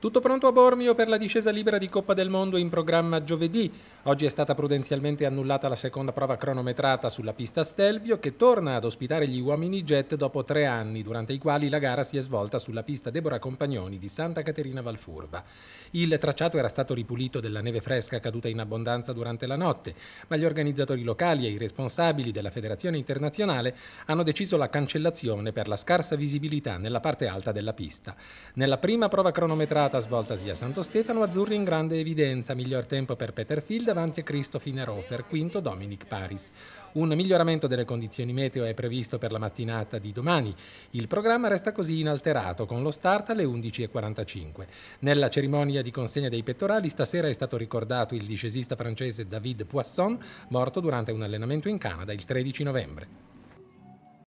Tutto pronto a Bormio per la discesa libera di Coppa del Mondo in programma giovedì. Oggi è stata prudenzialmente annullata la seconda prova cronometrata sulla pista Stelvio che torna ad ospitare gli uomini jet dopo tre anni, durante i quali la gara si è svolta sulla pista Deborah Compagnoni di Santa Caterina Valfurva. Il tracciato era stato ripulito della neve fresca caduta in abbondanza durante la notte, ma gli organizzatori locali e i responsabili della Federazione Internazionale hanno deciso la cancellazione per la scarsa visibilità nella parte alta della pista. Nella prima prova cronometrata serata svoltasi a Santo Stefano, azzurri in grande evidenza, miglior tempo per Peter Phil davanti a Christoph Inerofer, quinto Dominic Paris. Un miglioramento delle condizioni meteo è previsto per la mattinata di domani. Il programma resta così inalterato, con lo start alle 11.45. Nella cerimonia di consegna dei pettorali stasera è stato ricordato il discesista francese David Poisson, morto durante un allenamento in Canada il 13 novembre.